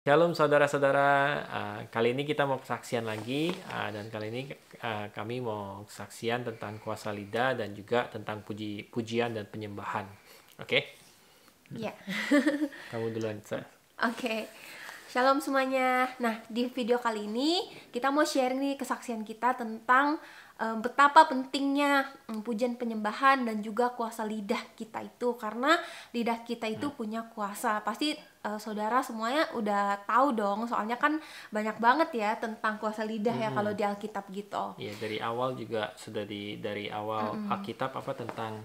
Shalom saudara-saudara, ah, kali ini kita mau kesaksian lagi ah, dan kali ini ah, kami mau kesaksian tentang kuasa lidah dan juga tentang puji pujian dan penyembahan. Oke? Okay? Ya. Yeah. Kamu duluan, Oke. Okay. Shalom semuanya. Nah, di video kali ini kita mau share nih kesaksian kita tentang betapa pentingnya pujian penyembahan dan juga kuasa lidah kita itu karena lidah kita itu hmm. punya kuasa pasti uh, saudara semuanya udah tahu dong soalnya kan banyak banget ya tentang kuasa lidah ya hmm. ya kalau di Alkitab gitu. ya dari awal juga sudah di dari awal hmm. Alkitab apa tentang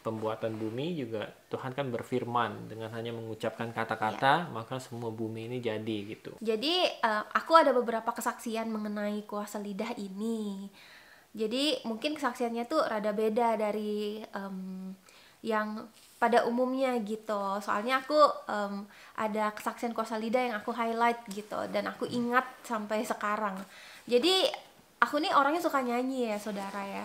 pembuatan bumi juga Tuhan kan berfirman dengan hanya mengucapkan kata-kata ya. maka semua bumi ini jadi gitu. Jadi uh, aku ada beberapa kesaksian mengenai kuasa lidah ini. Jadi mungkin kesaksiannya tuh rada beda dari um, yang pada umumnya gitu. Soalnya aku um, ada kesaksian kuasa lidah yang aku highlight gitu dan aku hmm. ingat sampai sekarang. Jadi aku nih orangnya suka nyanyi ya saudara ya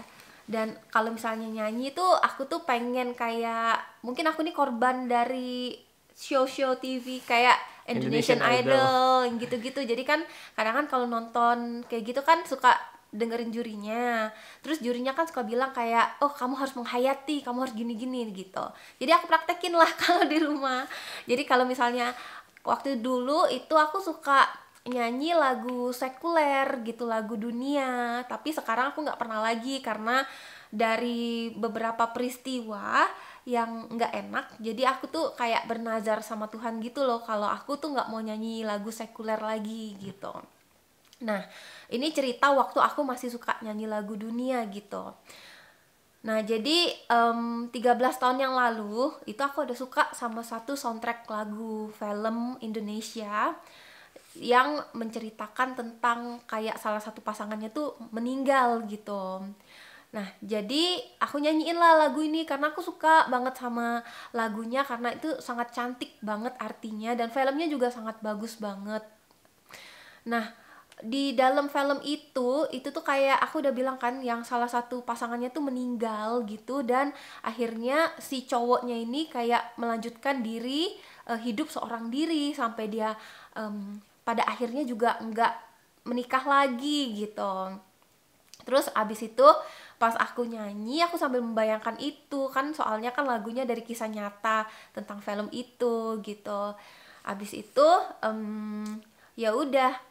dan kalau misalnya nyanyi tuh aku tuh pengen kayak mungkin aku nih korban dari show-show TV kayak Indonesian, Indonesian Idol gitu-gitu jadi kan kadang kan kalau nonton kayak gitu kan suka dengerin jurinya terus jurinya kan suka bilang kayak oh kamu harus menghayati kamu harus gini-gini gitu jadi aku praktekin lah kalau di rumah jadi kalau misalnya waktu dulu itu aku suka nyanyi lagu sekuler gitu lagu dunia tapi sekarang aku nggak pernah lagi karena dari beberapa peristiwa yang nggak enak jadi aku tuh kayak bernazar sama Tuhan gitu loh kalau aku tuh nggak mau nyanyi lagu sekuler lagi gitu Nah, ini cerita waktu aku masih suka nyanyi lagu dunia gitu. Nah, jadi um, 13 tahun yang lalu itu aku udah suka sama satu soundtrack lagu film Indonesia yang menceritakan tentang kayak salah satu pasangannya tuh meninggal gitu. Nah, jadi aku nyanyiin lah lagu ini karena aku suka banget sama lagunya karena itu sangat cantik banget artinya dan filmnya juga sangat bagus banget. Nah, di dalam film itu itu tuh kayak aku udah bilang kan yang salah satu pasangannya tuh meninggal gitu dan akhirnya si cowoknya ini kayak melanjutkan diri uh, hidup seorang diri sampai dia um, pada akhirnya juga nggak menikah lagi gitu terus abis itu pas aku nyanyi aku sambil membayangkan itu kan soalnya kan lagunya dari kisah nyata tentang film itu gitu abis itu um, ya udah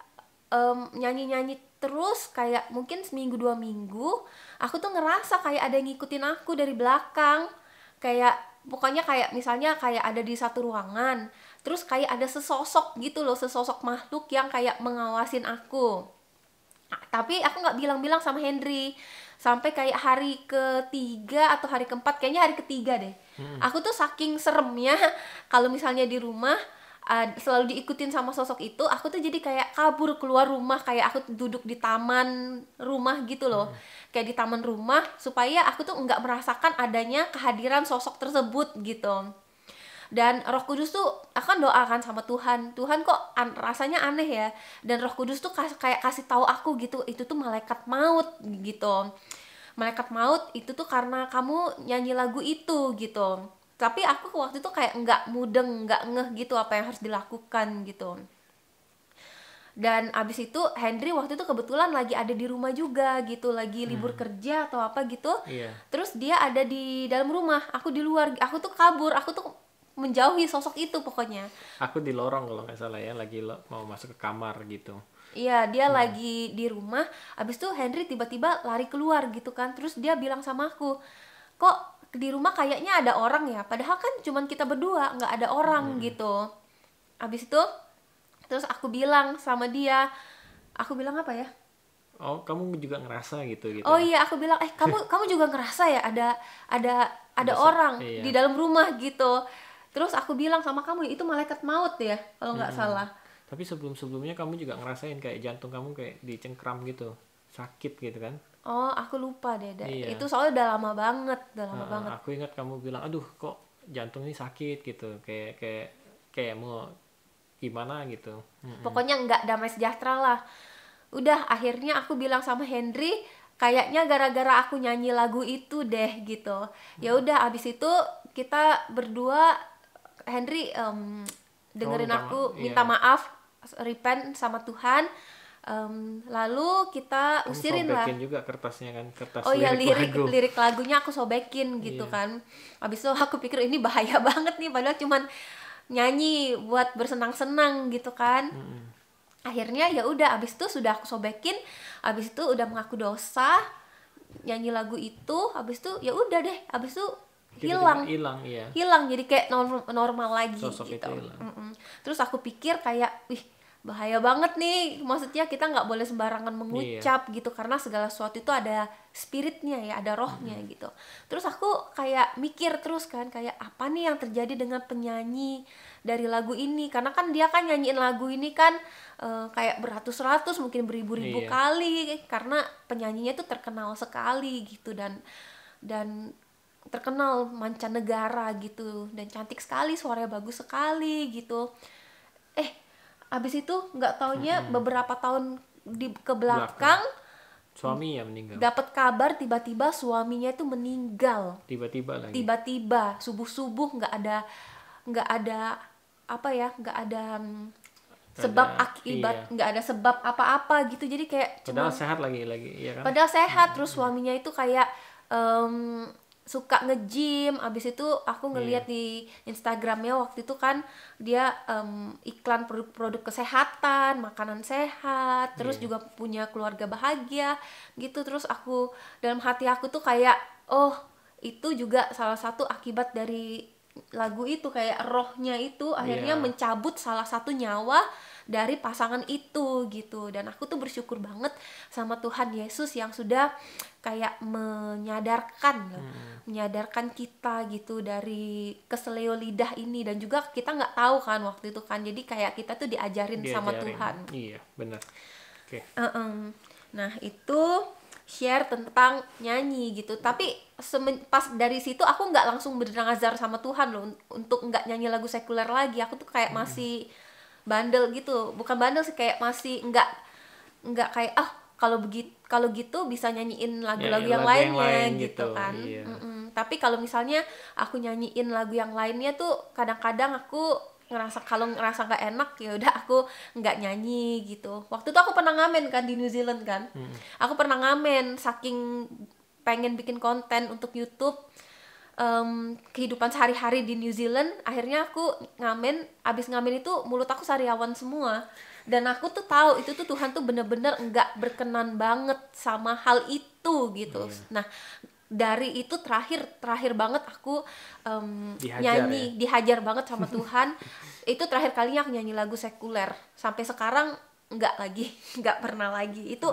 nyanyi nyanyi-nyanyi terus kayak mungkin seminggu dua minggu aku tuh ngerasa kayak ada yang ngikutin aku dari belakang kayak pokoknya kayak misalnya kayak ada di satu ruangan terus kayak ada sesosok gitu loh sesosok makhluk yang kayak mengawasin aku nah, tapi aku nggak bilang-bilang sama Henry sampai kayak hari ketiga atau hari keempat kayaknya hari ketiga deh hmm. aku tuh saking seremnya kalau misalnya di rumah uh, selalu diikutin sama sosok itu aku tuh jadi kayak kabur keluar rumah kayak aku duduk di taman rumah gitu loh hmm. kayak di taman rumah supaya aku tuh nggak merasakan adanya kehadiran sosok tersebut gitu dan Roh Kudus tuh akan doakan sama Tuhan Tuhan kok an rasanya aneh ya dan Roh Kudus tuh kas kayak kasih tahu aku gitu itu tuh malaikat maut gitu malaikat maut itu tuh karena kamu nyanyi lagu itu gitu tapi aku waktu itu kayak nggak mudeng nggak ngeh gitu apa yang harus dilakukan gitu dan abis itu Henry waktu itu kebetulan lagi ada di rumah juga gitu lagi libur hmm. kerja atau apa gitu iya. terus dia ada di dalam rumah aku di luar aku tuh kabur aku tuh menjauhi sosok itu pokoknya aku di lorong kalau nggak salah ya lagi mau masuk ke kamar gitu Iya, dia hmm. lagi di rumah. Abis itu Henry tiba-tiba lari keluar gitu kan. Terus dia bilang sama aku, kok di rumah kayaknya ada orang ya padahal kan cuman kita berdua nggak ada orang hmm. gitu abis itu terus aku bilang sama dia aku bilang apa ya oh kamu juga ngerasa gitu gitu oh ya? iya aku bilang eh kamu kamu juga ngerasa ya ada ada ada Masa, orang iya. di dalam rumah gitu terus aku bilang sama kamu itu malaikat maut ya kalau nggak hmm. salah tapi sebelum sebelumnya kamu juga ngerasain kayak jantung kamu kayak dicengkram gitu sakit gitu kan Oh, aku lupa deh. Iya. Itu soalnya udah lama banget, udah lama uh, banget. Aku ingat kamu bilang, "Aduh, kok jantung ini sakit gitu." Kayak kayak kayak mau gimana gitu. Pokoknya nggak damai sejahtera lah. Udah akhirnya aku bilang sama Henry, kayaknya gara-gara aku nyanyi lagu itu deh gitu. Ya udah abis itu kita berdua Henry um, dengerin oh, aku minta, minta iya. maaf, repent sama Tuhan um, lalu kita Kamu usirin lah juga kertasnya kan kertas oh iya lirik, lirik lagu. lirik lagunya aku sobekin gitu yeah. kan abis itu aku pikir ini bahaya banget nih padahal cuman nyanyi buat bersenang-senang gitu kan mm -hmm. akhirnya ya udah abis itu sudah aku sobekin abis itu udah mengaku dosa nyanyi lagu itu abis itu ya udah deh abis itu hilang hilang iya. hilang jadi kayak normal, normal lagi Sosok gitu itu terus aku pikir kayak wih bahaya banget nih maksudnya kita nggak boleh sembarangan mengucap iya. gitu karena segala sesuatu itu ada spiritnya ya ada rohnya mm gitu terus aku kayak mikir terus kan kayak apa nih yang terjadi dengan penyanyi dari lagu ini karena kan dia kan nyanyiin lagu ini kan uh, kayak beratus-ratus mungkin beribu-ribu iya. kali karena penyanyinya tuh terkenal sekali gitu dan dan terkenal mancanegara gitu dan cantik sekali suaranya bagus sekali gitu eh abis itu nggak taunya hmm. beberapa tahun di ke belakang, belakang. suami ya meninggal dapat kabar tiba-tiba suaminya itu meninggal tiba-tiba lagi tiba-tiba subuh-subuh nggak ada nggak ada apa ya nggak ada mm, sebab akibat iya. nggak iya. ada sebab apa-apa gitu jadi kayak padahal cuman, sehat lagi lagi ya kan padahal sehat hmm. terus suaminya itu kayak um, suka nge-gym abis itu aku iya. ngeliat yeah. di Instagramnya waktu itu kan dia um, iklan produk-produk kesehatan makanan sehat terus yeah. juga punya keluarga bahagia gitu terus aku dalam hati aku tuh kayak oh itu juga salah satu akibat dari lagu itu kayak rohnya itu akhirnya yeah. mencabut salah satu nyawa dari pasangan itu gitu dan aku tuh bersyukur banget sama Tuhan Yesus yang sudah kayak menyadarkan ya, hmm. menyadarkan kita gitu dari keseleo lidah ini dan juga kita nggak tahu kan waktu itu kan jadi kayak kita tuh diajarin, diajarin. sama Tuhan iya benar oke okay. uh -um. nah itu share tentang nyanyi gitu tapi semen, pas dari situ aku nggak langsung bernazar sama Tuhan loh untuk nggak nyanyi lagu sekuler lagi aku tuh kayak hmm. masih bandel gitu bukan bandel sih kayak masih enggak, enggak kayak ah oh, kalau begitu kalau gitu bisa nyanyiin lagu-lagu ya, yang, lagu lainnya yang lain gitu, gitu kan iya. tapi kalau misalnya aku nyanyiin lagu yang lainnya tuh kadang-kadang aku ngerasa kalau ngerasa nggak enak ya udah aku nggak nyanyi gitu waktu itu aku pernah ngamen kan di New Zealand kan hmm. aku pernah ngamen saking pengen bikin konten untuk YouTube um, kehidupan sehari-hari di New Zealand akhirnya aku ngamen abis ngamen itu mulut aku sariawan semua dan aku tuh tahu itu tuh Tuhan tuh bener-bener nggak -bener berkenan banget sama hal itu gitu iya. nah dari itu terakhir terakhir banget aku um, dihajar, nyanyi ya? dihajar banget sama Tuhan itu terakhir kalinya aku nyanyi lagu sekuler sampai sekarang nggak lagi nggak pernah lagi itu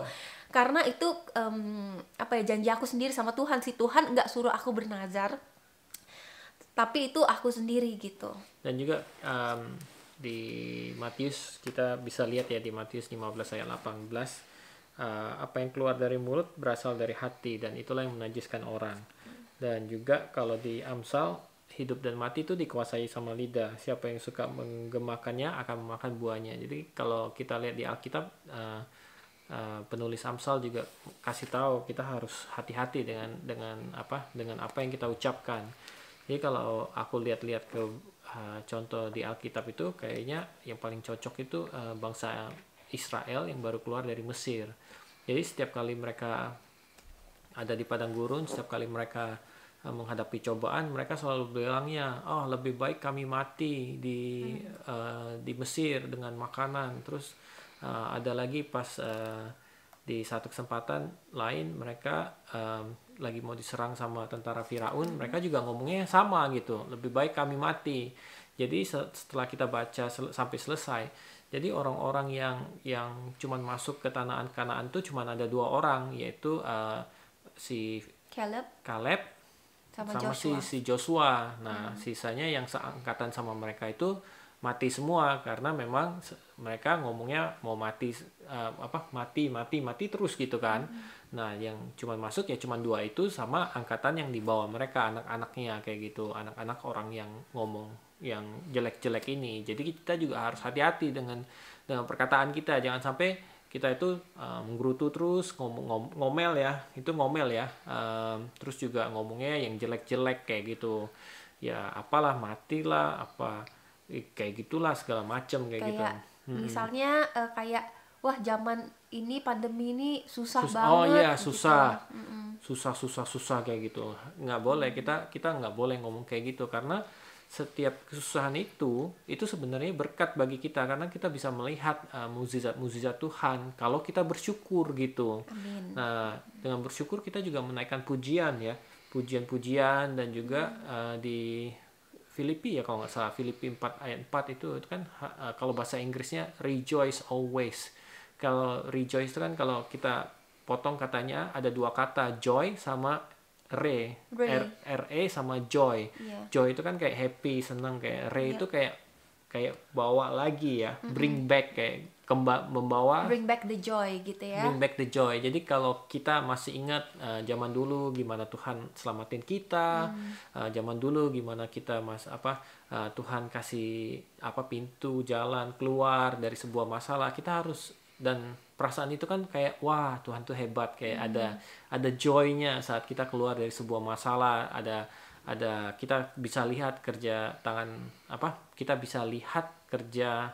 karena itu um, apa ya janji aku sendiri sama Tuhan si Tuhan nggak suruh aku bernazar tapi itu aku sendiri gitu dan juga um, di Matius kita bisa lihat ya di Matius 15 ayat 18 uh, eh, apa yang keluar dari mulut berasal dari hati dan itulah yang menajiskan orang dan juga kalau di Amsal hidup dan mati itu dikuasai sama lidah siapa yang suka menggemakannya akan memakan buahnya jadi kalau kita lihat di Alkitab uh, uh, penulis Amsal juga kasih tahu kita harus hati-hati dengan dengan apa dengan apa yang kita ucapkan jadi kalau aku lihat-lihat ke uh, contoh di Alkitab itu kayaknya yang paling cocok itu uh, bangsa Israel yang baru keluar dari Mesir. Jadi setiap kali mereka ada di padang gurun, setiap kali mereka uh, menghadapi cobaan, mereka selalu bilangnya, "Oh, lebih baik kami mati di uh, di Mesir dengan makanan." Terus uh, ada lagi pas uh, di satu kesempatan lain mereka um, lagi mau diserang sama tentara Firaun, hmm. mereka juga ngomongnya sama gitu. Lebih baik kami mati. Jadi setelah kita baca sel sampai selesai, jadi orang-orang yang yang cuman masuk ke tanahan Kanaan itu cuman ada dua orang, yaitu uh, si Caleb, Caleb sama, sama Joshua. si si Joshua. Nah, hmm. sisanya yang seangkatan sama mereka itu mati semua karena memang mereka ngomongnya mau mati uh, apa mati mati mati terus gitu kan. Hmm. Nah, yang cuma masuk ya cuma dua itu sama angkatan yang dibawa mereka anak-anaknya kayak gitu, anak-anak orang yang ngomong yang jelek-jelek ini. Jadi kita juga harus hati-hati dengan dengan perkataan kita. Jangan sampai kita itu eh, menggerutu um, terus ngom ngom ngomel ya itu ngomel ya um, terus juga ngomongnya yang jelek-jelek kayak gitu ya apalah matilah apa kayak gitulah segala macem kayak, gitu. kayak gitu misalnya hmm. uh, kayak wah zaman ini pandemi ini susah Sus oh, banget oh iya gitu. susah gitu. susah susah susah kayak gitu nggak boleh kita kita nggak boleh ngomong kayak gitu karena setiap kesusahan itu itu sebenarnya berkat bagi kita karena kita bisa melihat uh, eh, mukjizat mukjizat Tuhan kalau kita bersyukur gitu Amin. nah dengan bersyukur kita juga menaikkan pujian ya pujian-pujian dan juga uh, di Filipi ya kalau nggak salah Filipi 4 ayat 4 itu itu kan uh, kalau bahasa Inggrisnya rejoice always. Kalau rejoice itu kan kalau kita potong katanya ada dua kata joy sama re. re. R re sama joy. Yeah. Joy itu kan kayak happy, senang kayak re yeah. itu kayak kayak bawa lagi ya, mm -hmm. bring back kayak kemba membawa bring back the joy gitu ya bring back the joy jadi kalau kita masih ingat uh, zaman dulu gimana Tuhan selamatin kita hmm. uh, zaman dulu gimana kita mas apa uh, Tuhan kasih apa pintu jalan keluar dari sebuah masalah kita harus dan perasaan itu kan kayak wah Tuhan tuh hebat kayak hmm. ada ada joynya saat kita keluar dari sebuah masalah ada ada kita bisa lihat kerja tangan apa kita bisa lihat kerja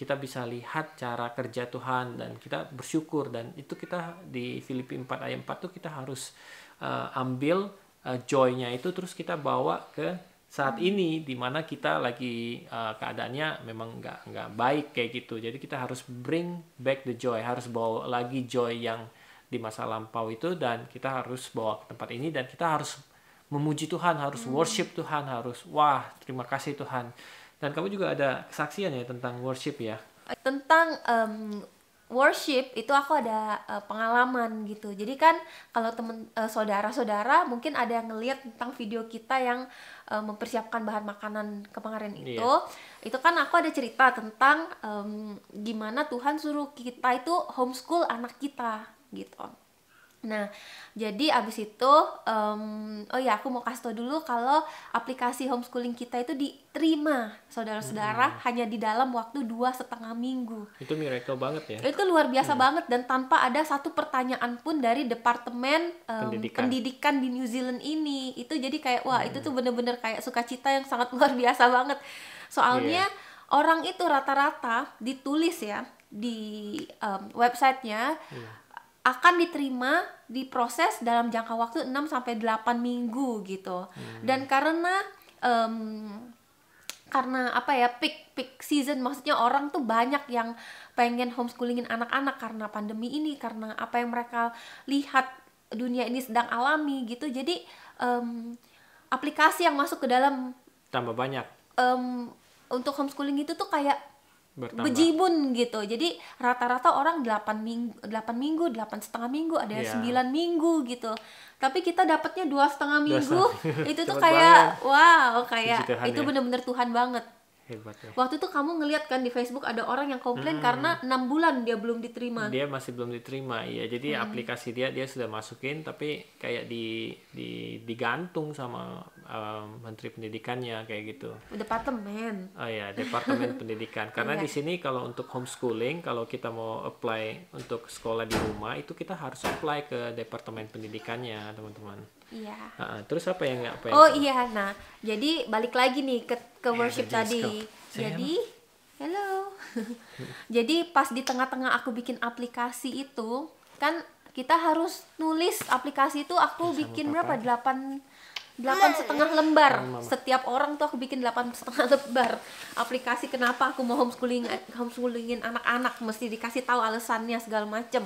kita bisa lihat cara kerja Tuhan dan kita bersyukur dan itu kita di Filipi 4 ayat 4 tuh kita harus uh, ambil uh, joy-nya itu terus kita bawa ke saat ini dimana kita lagi uh, keadaannya memang nggak nggak baik kayak gitu jadi kita harus bring back the joy harus bawa lagi joy yang di masa lampau itu dan kita harus bawa ke tempat ini dan kita harus memuji Tuhan harus hmm. worship Tuhan harus wah terima kasih Tuhan dan kamu juga ada kesaksian ya tentang worship ya? Tentang um, worship itu aku ada uh, pengalaman gitu. Jadi kan kalau temen uh, saudara-saudara mungkin ada yang ngelihat tentang video kita yang uh, mempersiapkan bahan makanan kemarin iya. itu. Yeah. Itu kan aku ada cerita tentang um, gimana Tuhan suruh kita itu homeschool anak kita gitu. Nah, jadi abis itu, um, oh ya aku mau kasih tau dulu kalau aplikasi homeschooling kita itu diterima saudara-saudara hmm. hanya di dalam waktu dua setengah minggu. Itu miracle banget ya. Itu luar biasa hmm. banget dan tanpa ada satu pertanyaan pun dari departemen um, pendidikan. pendidikan di New Zealand ini. Itu jadi kayak wah hmm. itu tuh bener-bener kayak sukacita yang sangat luar biasa banget. Soalnya yeah. orang itu rata-rata ditulis ya di um, websitenya. Yeah akan diterima diproses dalam jangka waktu 6 sampai 8 minggu gitu. Hmm. Dan karena um, karena apa ya peak peak season maksudnya orang tuh banyak yang pengen homeschoolingin anak-anak karena pandemi ini karena apa yang mereka lihat dunia ini sedang alami gitu jadi um, aplikasi yang masuk ke dalam tambah banyak um, untuk homeschooling itu tuh kayak Bertambah. bejibun gitu jadi rata-rata orang 8 minggu delapan minggu delapan setengah minggu ada yang yeah. 9 minggu gitu tapi kita dapatnya dua setengah minggu itu tuh kayak banget. wow kayak itu ya. bener-bener Tuhan banget Hebat ya. Waktu itu kamu ngeliat kan di Facebook ada orang yang komplain hmm. karena enam bulan dia belum diterima. Dia masih belum diterima, ya. Jadi hmm. aplikasi dia dia sudah masukin tapi kayak di, di digantung sama um, Menteri Pendidikannya kayak gitu. Departemen. Oh ya, Departemen Pendidikan. Karena iya. di sini kalau untuk homeschooling, kalau kita mau apply untuk sekolah di rumah itu kita harus apply ke Departemen Pendidikannya, teman-teman. Iya. Uh, terus apa yang apa yang? Oh iya, nah jadi balik lagi nih ke ke iya, worship yeah, tadi. Jadi hello. jadi pas di tengah-tengah aku bikin aplikasi itu kan kita harus nulis aplikasi itu aku ya, bikin berapa? Delapan delapan setengah lembar setiap orang tuh aku bikin delapan setengah lembar aplikasi kenapa aku mau homeschooling homeschoolingin anak-anak mesti dikasih tahu alasannya segala macem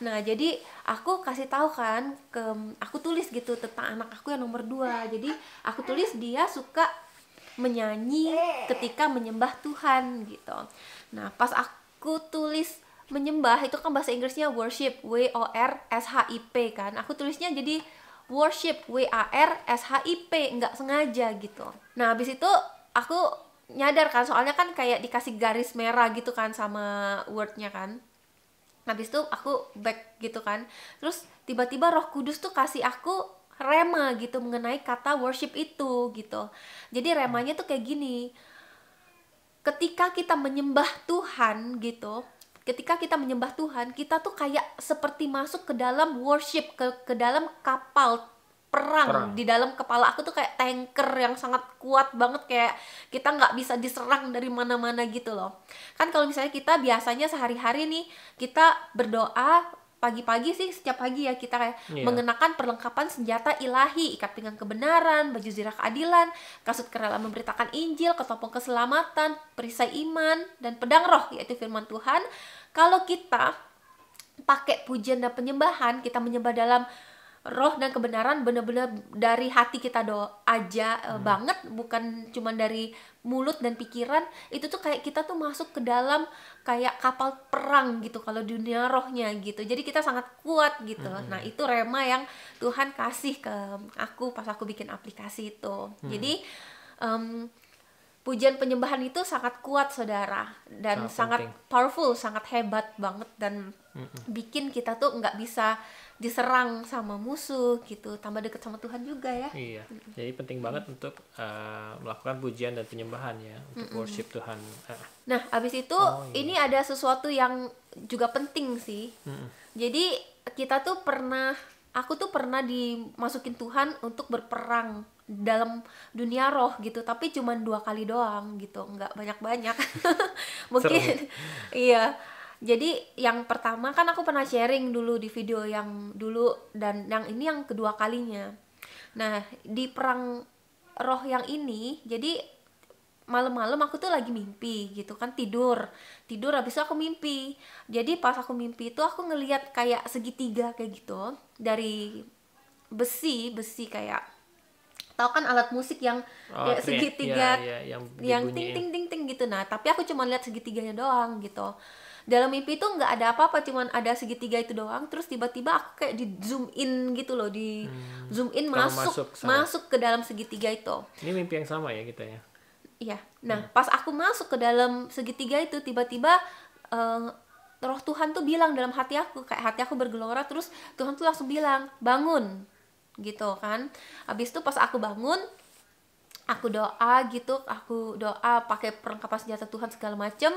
nah jadi aku kasih tahu kan ke aku tulis gitu tentang anak aku yang nomor dua jadi aku tulis dia suka menyanyi eh. ketika menyembah Tuhan gitu nah pas aku tulis menyembah itu kan bahasa Inggrisnya worship W O R S H I P kan aku tulisnya jadi worship W A R S H I P nggak sengaja gitu nah habis itu aku nyadar kan soalnya kan kayak dikasih garis merah gitu kan sama wordnya kan habis itu aku back gitu kan terus tiba-tiba Roh Kudus tuh kasih aku rema gitu mengenai kata worship itu gitu jadi remanya tuh kayak gini ketika kita menyembah Tuhan gitu ketika kita menyembah Tuhan kita tuh kayak seperti masuk ke dalam worship ke ke dalam kapal perang, perang di dalam kepala aku tuh kayak tanker yang sangat kuat banget kayak kita nggak bisa diserang dari mana-mana gitu loh kan kalau misalnya kita biasanya sehari-hari nih kita berdoa pagi-pagi sih setiap pagi ya kita kayak yeah. mengenakan perlengkapan senjata ilahi ikat pinggang kebenaran baju zirah keadilan kasut kerela memberitakan Injil ketopong keselamatan perisai iman dan pedang roh yaitu firman Tuhan kalau kita pakai pujian dan penyembahan kita menyembah dalam roh dan kebenaran benar-benar dari hati kita do aja eh, hmm. banget bukan cuma dari mulut dan pikiran itu tuh kayak kita tuh masuk ke dalam kayak kapal perang gitu kalau dunia rohnya gitu jadi kita sangat kuat gitu hmm. nah itu rema yang Tuhan kasih ke aku pas aku bikin aplikasi itu hmm. jadi um, pujian penyembahan itu sangat kuat saudara dan sangat, sangat powerful sangat hebat banget dan hmm. bikin kita tuh nggak bisa diserang sama musuh gitu tambah dekat sama Tuhan juga ya iya jadi penting banget untuk uh, melakukan pujian dan penyembahan ya untuk mm worship Tuhan ah. nah abis itu oh, iya. ini ada sesuatu yang juga penting sih mm jadi kita tuh pernah aku tuh pernah dimasukin Tuhan untuk berperang dalam dunia roh gitu tapi cuma dua kali doang gitu nggak banyak banyak mungkin iya jadi yang pertama kan aku pernah sharing dulu di video yang dulu dan yang ini yang kedua kalinya nah di perang roh yang ini jadi malam-malam aku tuh lagi mimpi gitu kan tidur tidur habis itu aku mimpi jadi pas aku mimpi itu aku ngeliat kayak segitiga kayak gitu dari besi besi kayak tau kan alat musik yang oh, kayak iya, segitiga ya, ya, yang, yang ting ting ting ting gitu nah tapi aku cuma lihat segitiganya doang gitu dalam mimpi itu nggak ada apa-apa cuman ada segitiga itu doang terus tiba-tiba aku kayak di zoom in gitu loh di hmm. zoom in Kalo masuk masuk, masuk ke dalam segitiga itu ini mimpi yang sama ya kita ya iya nah hmm. pas aku masuk ke dalam segitiga itu tiba-tiba uh, Tuhan tuh bilang dalam hati aku kayak hati aku bergelora terus Tuhan tuh langsung bilang bangun gitu kan habis itu pas aku bangun aku doa gitu aku doa pakai perlengkapan senjata Tuhan segala macem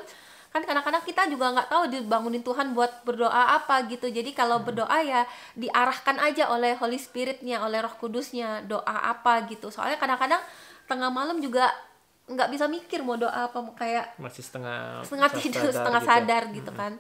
kan kadang-kadang kita juga nggak tahu dibangunin Tuhan buat berdoa apa gitu jadi kalau hmm. berdoa ya diarahkan aja oleh Holy Spiritnya oleh Roh Kudusnya doa apa gitu soalnya kadang-kadang tengah malam juga nggak bisa mikir mau doa apa kayak masih setengah setengah tidur sadar setengah gitu. Ya. sadar gitu hmm. kan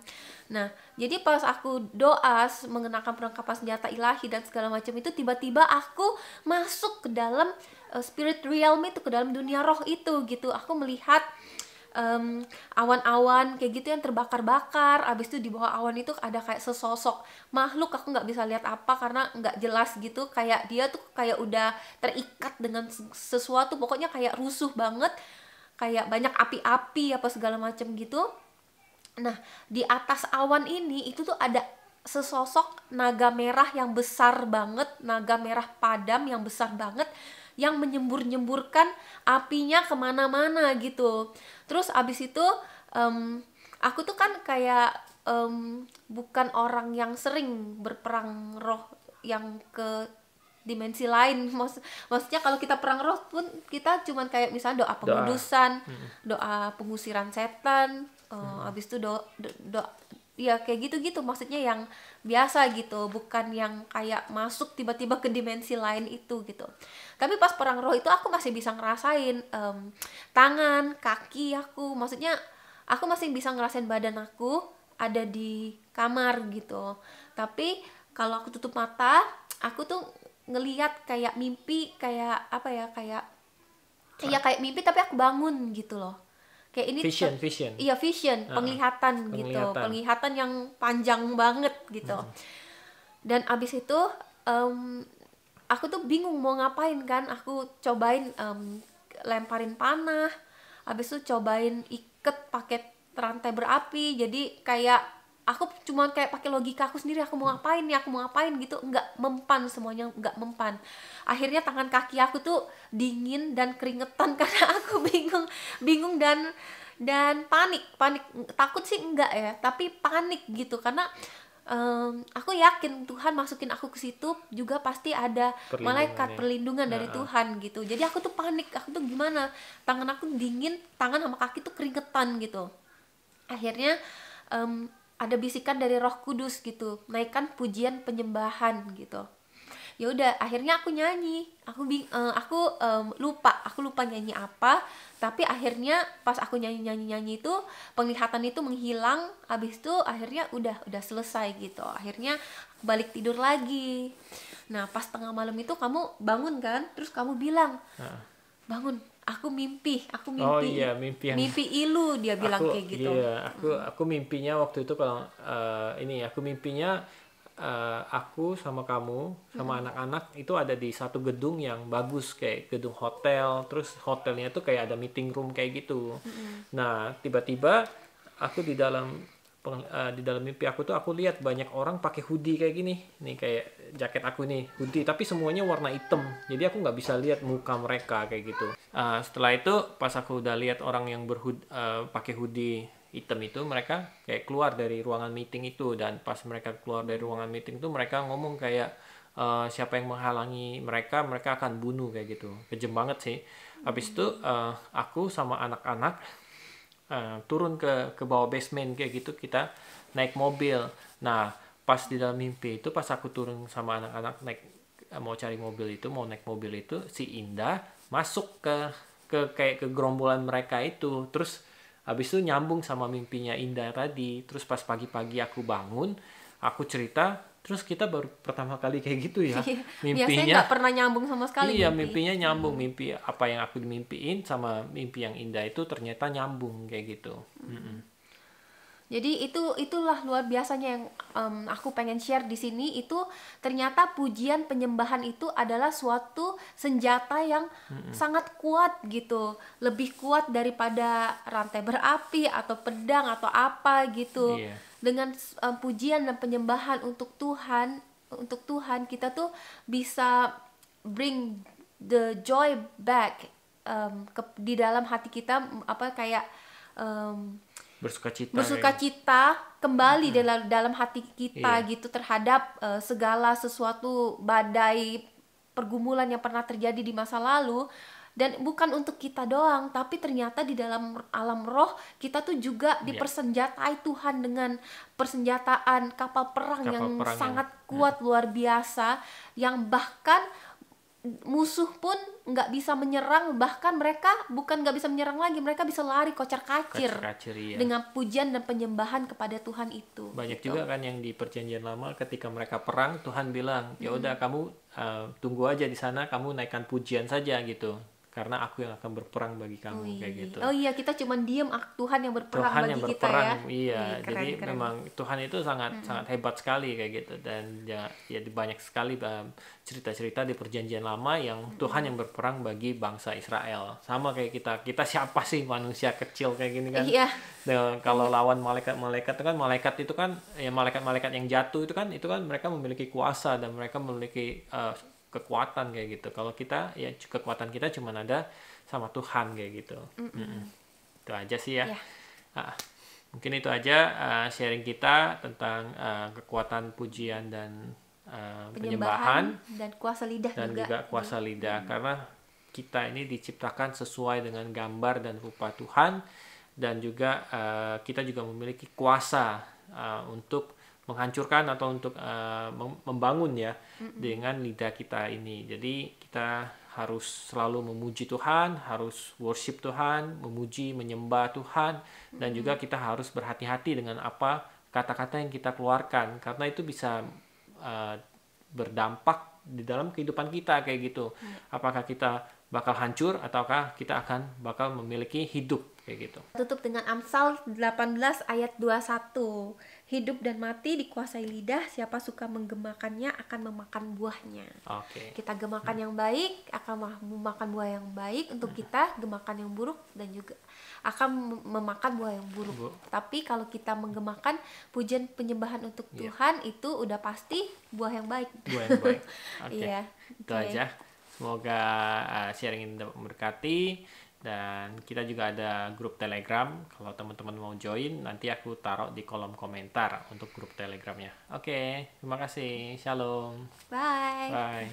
nah jadi pas aku doa mengenakan perlengkapan senjata ilahi dan segala macam itu tiba-tiba aku masuk ke dalam uh, spirit realm itu ke dalam dunia roh itu gitu aku melihat uh, awan awan-awan kayak gitu yang terbakar-bakar abis itu di bawah awan itu ada kayak sesosok makhluk aku nggak bisa lihat apa karena nggak jelas gitu kayak dia tuh kayak udah terikat dengan sesuatu pokoknya kayak rusuh banget kayak banyak api-api apa segala macem gitu nah di atas awan ini itu tuh ada sesosok naga merah yang besar banget naga merah padam yang besar banget yang menyembur-nyemburkan apinya kemana-mana gitu terus abis itu um, aku tuh kan kayak um, bukan orang yang sering berperang roh yang ke dimensi lain Maksud, maksudnya kalau kita perang roh pun kita cuman kayak misalnya doa pengudusan doa, doa pengusiran setan hmm. abis itu doa do, ya kayak gitu-gitu maksudnya yang biasa gitu bukan yang kayak masuk tiba-tiba ke dimensi lain itu gitu tapi pas perang roh itu aku masih bisa ngerasain um, tangan kaki aku maksudnya aku masih bisa ngerasain badan aku ada di kamar gitu tapi kalau aku tutup mata aku tuh ngeliat kayak mimpi kayak apa ya kayak kayak kayak mimpi tapi aku bangun gitu loh kayak ini vision vision iya vision uh, penglihatan, penglihatan gitu penglihatan yang panjang banget gitu hmm. dan abis itu um, aku tuh bingung mau ngapain kan aku cobain um, lemparin panah abis itu cobain iket pakai rantai berapi jadi kayak aku cuma kayak pakai logika aku sendiri aku mau ngapain nih aku mau ngapain gitu nggak mempan semuanya nggak mempan akhirnya tangan kaki aku tuh dingin dan keringetan karena aku bingung bingung dan dan panik panik takut sih enggak ya tapi panik gitu karena um, aku yakin Tuhan masukin aku ke situ juga pasti ada malaikat ya. perlindungan nah, dari Tuhan gitu jadi aku tuh panik aku tuh gimana tangan aku dingin tangan sama kaki tuh keringetan gitu akhirnya um, ada bisikan dari Roh Kudus gitu naikkan pujian penyembahan gitu ya udah akhirnya aku nyanyi aku bing uh, eh, aku um, lupa aku lupa nyanyi apa tapi akhirnya pas aku nyanyi nyanyi nyanyi itu penglihatan itu menghilang habis itu akhirnya udah udah selesai gitu akhirnya balik tidur lagi nah pas tengah malam itu kamu bangun kan terus kamu bilang bangun aku mimpi aku oh mimpi oh iya mimpi yang mimpi ilu dia bilang aku, kayak gitu iya aku hmm. aku mimpinya waktu itu kalau uh, ini aku mimpinya uh, aku sama kamu sama anak-anak hmm. itu ada di satu gedung yang bagus kayak gedung hotel terus hotelnya tuh kayak ada meeting room kayak gitu hmm. nah tiba-tiba aku di dalam peng, uh, di dalam mimpi aku tuh aku lihat banyak orang pakai hoodie kayak gini nih kayak jaket aku nih hoodie tapi semuanya warna hitam jadi aku nggak bisa lihat muka mereka kayak gitu uh, setelah itu pas aku udah lihat orang yang berhood uh, eh, pakai hoodie hitam itu mereka kayak keluar dari ruangan meeting itu dan pas mereka keluar dari ruangan meeting itu mereka ngomong kayak uh, siapa yang menghalangi mereka mereka akan bunuh kayak gitu kejem banget sih habis itu uh, aku sama anak-anak uh, turun ke ke bawah basement kayak gitu kita naik mobil nah pas di dalam mimpi itu pas aku turun sama anak-anak naik eh, mau cari mobil itu mau naik mobil itu si Indah masuk ke ke kayak ke gerombolan mereka itu terus habis itu nyambung sama mimpinya Indah tadi terus pas pagi-pagi aku bangun aku cerita terus kita baru pertama kali kayak gitu ya iya, mimpinya biasanya nggak pernah nyambung sama sekali iya mimpi. mimpinya nyambung hmm. mimpi apa yang aku mimpiin sama mimpi yang indah itu ternyata nyambung kayak gitu hmm. Hmm. Jadi itu itulah luar biasanya yang um, aku pengen share di sini itu ternyata pujian penyembahan itu adalah suatu senjata yang mm -hmm. sangat kuat gitu, lebih kuat daripada rantai berapi atau pedang atau apa gitu. Yeah. Dengan um, pujian dan penyembahan untuk Tuhan, untuk Tuhan kita tuh bisa bring the joy back um, ke di dalam hati kita apa kayak um, bersuka cita bersuka cita kembali hmm. dalam dalam hati kita yeah. gitu terhadap uh, segala sesuatu badai pergumulan yang pernah terjadi di masa lalu dan bukan untuk kita doang tapi ternyata di dalam alam roh kita tuh juga yeah. dipersenjatai Tuhan dengan persenjataan kapal perang kapal yang perang sangat yang, kuat hmm. luar biasa yang bahkan musuh pun nggak bisa menyerang bahkan mereka bukan nggak bisa menyerang lagi mereka bisa lari kocar kacir, kocar -kacir iya. dengan pujian dan penyembahan kepada Tuhan itu banyak gitu. juga kan yang di perjanjian lama ketika mereka perang Tuhan bilang ya udah hmm. kamu uh, tunggu aja di sana kamu naikkan pujian saja gitu karena aku yang akan berperang bagi kamu Ui. kayak gitu. Oh iya, kita cuma diem ah, Tuhan yang berperang Tuhan bagi yang berperang, kita ya. Iya, keren, jadi keren. memang Tuhan itu sangat hmm. sangat hebat sekali kayak gitu dan ya, ya banyak sekali eh, cerita-cerita di perjanjian lama yang hmm. Tuhan yang berperang bagi bangsa Israel. Sama kayak kita. Kita siapa sih manusia kecil kayak gini kan? Iya. Dan nah, kalau lawan malaikat-malaikat kan malaikat itu kan ya malaikat-malaikat yang jatuh itu kan itu kan mereka memiliki kuasa dan mereka memiliki uh, kekuatan kayak gitu kalau kita ya kekuatan kita cuma ada sama Tuhan kayak gitu mm -mm. itu aja sih ya yeah. ah, mungkin itu aja uh, sharing kita tentang uh, kekuatan pujian dan uh, penyembahan, dan kuasa lidah dan juga, juga kuasa lidah mm. karena kita ini diciptakan sesuai dengan gambar dan rupa Tuhan dan juga uh, kita juga memiliki kuasa uh, untuk menghancurkan atau untuk uh, membangun ya mm dengan lidah kita ini. Jadi kita harus selalu memuji Tuhan, harus worship Tuhan, memuji, menyembah Tuhan dan juga kita harus berhati-hati dengan apa kata-kata yang kita keluarkan karena itu bisa uh, berdampak di dalam kehidupan kita kayak gitu. Mm. Apakah kita bakal hancur ataukah kita akan bakal memiliki hidup kayak gitu. Tutup dengan Amsal 18 ayat 21. Hidup dan mati dikuasai lidah, siapa suka menggemakannya akan memakan buahnya. Oke. Okay. Kita gemakan hmm. yang baik akan memakan buah yang baik untuk hmm. kita, gemakan yang buruk dan juga akan memakan buah yang buruk. Bu. Tapi kalau kita menggemakan pujian penyembahan untuk yeah. Tuhan itu udah pasti buah yang baik. Buah yang baik. Oke. Okay. Yeah. Okay. Itu aja. Semoga uh, sharing ini dapat memberkati dan kita juga ada grup telegram kalau teman-teman mau join nanti aku taruh di kolom komentar untuk grup telegramnya oke terima kasih shalom bye bye